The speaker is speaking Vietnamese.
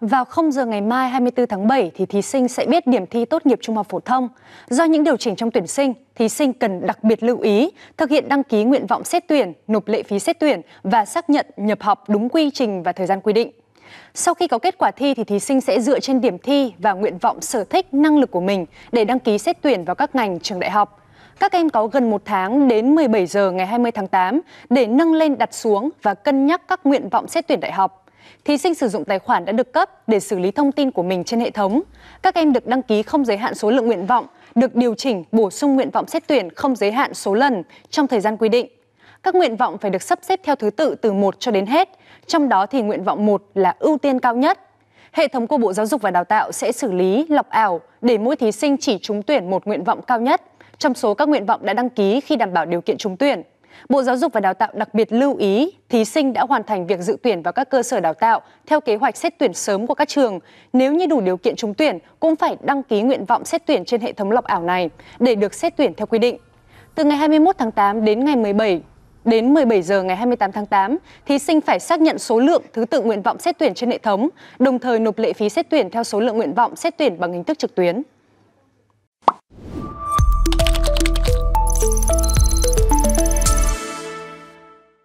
Vào 0 giờ ngày mai 24 tháng 7 thì thí sinh sẽ biết điểm thi tốt nghiệp trung học phổ thông. Do những điều chỉnh trong tuyển sinh, thí sinh cần đặc biệt lưu ý thực hiện đăng ký nguyện vọng xét tuyển, nộp lệ phí xét tuyển và xác nhận nhập học đúng quy trình và thời gian quy định. Sau khi có kết quả thi thì thí sinh sẽ dựa trên điểm thi và nguyện vọng sở thích, năng lực của mình để đăng ký xét tuyển vào các ngành trường đại học. Các em có gần một tháng đến 17 giờ ngày 20 tháng 8 để nâng lên đặt xuống và cân nhắc các nguyện vọng xét tuyển đại học thí sinh sử dụng tài khoản đã được cấp để xử lý thông tin của mình trên hệ thống. Các em được đăng ký không giới hạn số lượng nguyện vọng, được điều chỉnh, bổ sung nguyện vọng xét tuyển không giới hạn số lần trong thời gian quy định. Các nguyện vọng phải được sắp xếp theo thứ tự từ 1 cho đến hết, trong đó thì nguyện vọng 1 là ưu tiên cao nhất. Hệ thống của Bộ Giáo dục và Đào tạo sẽ xử lý lọc ảo để mỗi thí sinh chỉ trúng tuyển một nguyện vọng cao nhất trong số các nguyện vọng đã đăng ký khi đảm bảo điều kiện trúng tuyển. Bộ Giáo dục và Đào tạo đặc biệt lưu ý thí sinh đã hoàn thành việc dự tuyển vào các cơ sở đào tạo theo kế hoạch xét tuyển sớm của các trường. Nếu như đủ điều kiện trúng tuyển, cũng phải đăng ký nguyện vọng xét tuyển trên hệ thống lọc ảo này để được xét tuyển theo quy định. Từ ngày 21 tháng 8 đến ngày 17 Đến 17 giờ ngày 28 tháng 8, thí sinh phải xác nhận số lượng thứ tự nguyện vọng xét tuyển trên hệ thống, đồng thời nộp lệ phí xét tuyển theo số lượng nguyện vọng xét tuyển bằng hình thức trực tuyến.